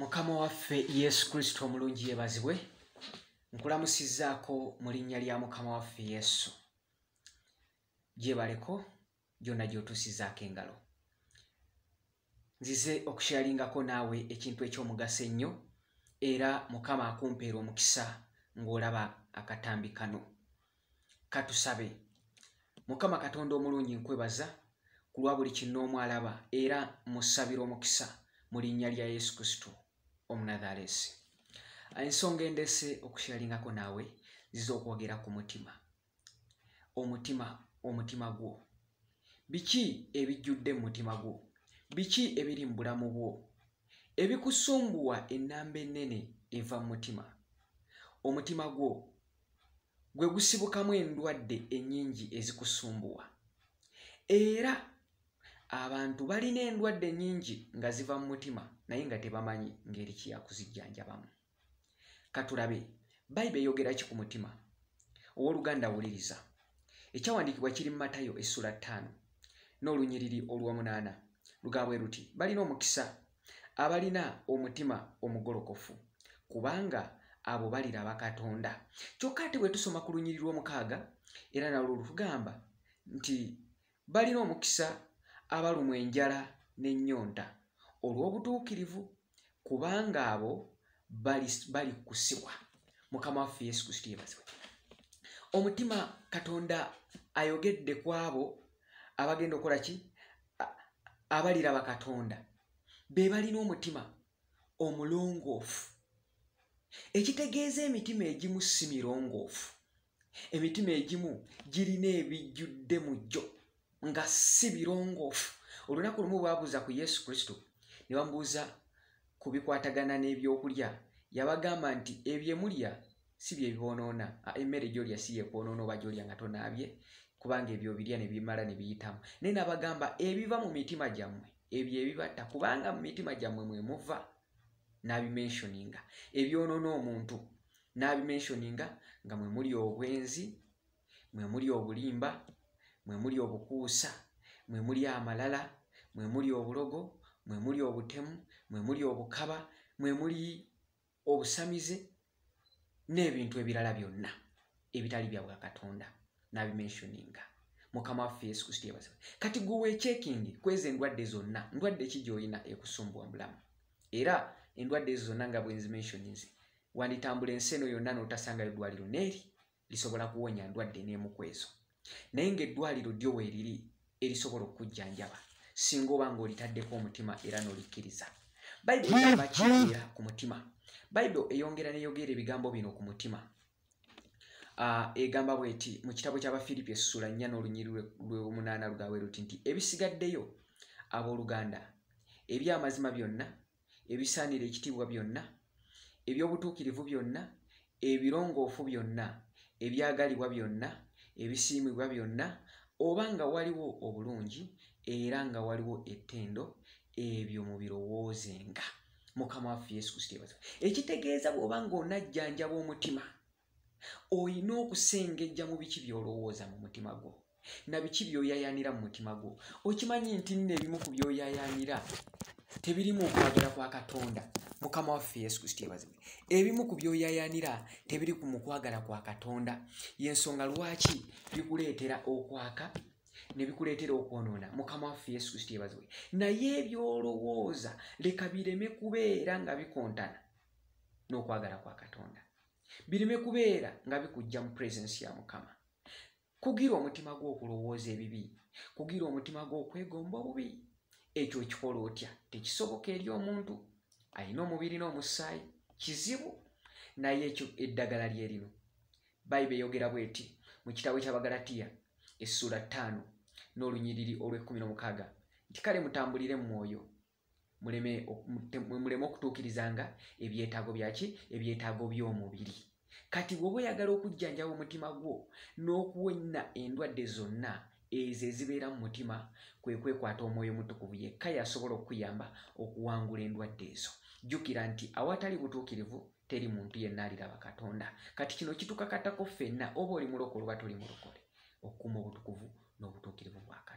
mukama waffe yesu kristo omulungi yeebazibwe nkulamusizzaako mu linnya lya mukama waffe yesu gyebaleko gyonna gyotuusizzaako engalo nzize okusharingako naawe ekintu eky'omugaso ennyo era mukama akumpeera omukisa ng'olaba akatambi kano katusabe mukama katonda omulungi nkwebaza ku lwa buli kinnoomu alaba era musabira omukisa mu linnya lya yesu kristo omunadhalesi ensonga endese okusyalingako naawe ziza okwogera ku mutima omutima omutima gwo biki ebijjudde mu mutima gwo biki ebiri mu bulamu bwo ebikusumbuwa ennamba ennene eva mu mutima omutima gwo gwe gusibukamu endwadde ennyingi ezikusumbuwa era abantu balina endwadde nyingi nga ziva mu mutima naye nga tebamanyi ngeri kiyakuzijjanjabamu katulabe bayibe eyogera ki ku mutima owooluganda wuliriza ekyawandiikibwa kiri mu matayo essula ttaano n'olunyiriri olw'omunaana lugabwe luti balina omukisa abalina omutima omugolokofu kubanga abo baliraba katonda kyokka ate bwe tusoma ku lunyiriri omukaaga era nalwo lutugamba nti balina omukisa abalumwa enjala n'ennyonta olw'obutuukirivu kubanga abo balikusibwa mukama waffe yesu kristo yebazibwa omutima katonda ayogedde ku abo abagenda okukola ki abaliraba katonda be balina omutima omulongoofu ekitegeeza emitima egimu si mirongoofu emitima egimu girina ebijjudde mu jjo nga si birongoofu olunaku lumu bwabuuza ku yesu kristo ne bamubuuza ku bikwatagana n'ebyokulya yabagamba nti ebyemulya si byebibonoona emmere gyolya si yekwonoona oba gyolya nga tonaabye kubanga ebyo birya ne bimala ne biyitamu naye nabagamba ebiva mu mitima gyammwe ebyo ebibatta kubanga mu mitima gyammwe mwe muva n'abimensioninga ebyonoona omuntu n'abimensioninga nga mwe muli obwenzi mwe muli obulimba mwe muli obukuusa mwe muli amalala mwe muli obulogo mwe muli obutemu mwe muli obukaba mwe muli obusamize n'ebintu ebirala byonna ebitali bya bwakatonda nabimensioninga mukama waffe yesu kristo yebaz kati guwa ekyekingi kweza endwadde zonna ndwadde ki gyolina ekusumbwa mulamu era endwadde ezo zonna nga bwenzimensionz wanditambula ensi eno yonna n'otasangayo eddwaliro neeri lisobola kuwonya ndwadde n'emu kwezo naye ng'eddwaliro ddyo weeriri erisobola okukujjanjaba singa oba ng'olitaddeko omutima era n'olikkiriza bayibuli hmm, abakiyogera hmm. ku mutima bayibuli eyongera neyogera ebigambo bino ku mutima ah, egamba bweti mu kitabo kyabafiripi essula nnya n'olunyiri lw'omunaana lugawe luti nti ebisigaddeyo abooluganda ebyamazima byonna ebisaanira ekitiibwa byonna ebyobutuukirivu byonna ebirongoofu byonna ebyagalibwa byonna ebisiimibwa byonna oba nga waliwo obulungi era nga waliwo ettendo ebyo mu birowoozenga mukama waffe yesu kristo ekitegeeza bw'oba ng'onajjanjaba omutima olina okusengejja mu biki by'olowooza mu mutima gwo na biki by'oyayanira mu mutima gwo okimanyi nti nno ebimu ku by'oyayanira tebirimu okwagira kwa katonda mukama waffe yesu kristo yebazibwe ebimu ku byoyayanira tebiri ku mukwagala kwa katonda yensonga lwaki bikuleetera okwaka nebikuleetera okwonoona mukama waffe yesu kristo yebazibwe naye ebyolowooza leka bireme kubeera nga bikontana n'okwagala kwa katonda bireme kubeera nga bikujja mu presensi ya mukama kugira omutima gw'okulowooza ebibi kugira omutima gw'okwegomba obubi ekyo kikola otya tekisoboka eri omuntu alina omubiri n'omusaayi kizibu naye ekyo eddagala lye lino bayibe eyogera bweti mu kitabo ky'abagalatiya essuula ttaano n'olunyiriri olw'ekkumi n'omukaaga nti kale mutambulire mwoyo muleme okutuukirizanga ebyetaago byaki ebyetaago by'omubiri kati bwoba oyagala okujjanjaba omutima gwo n'okuwonna endwadde zonna ezo ezibeera mu mutima kwe kwekwata omwoyo mutukubu yekka yasobola okukuyamba okuwangula endwadde ezo jjukira nti awatali butuukirivu teri muntu yenna aliraba katonda kati kino kitukakatako ffenna oba oli mulokole oba toli mulokole okukuma obutukuvu n'obutuukirivu bwaka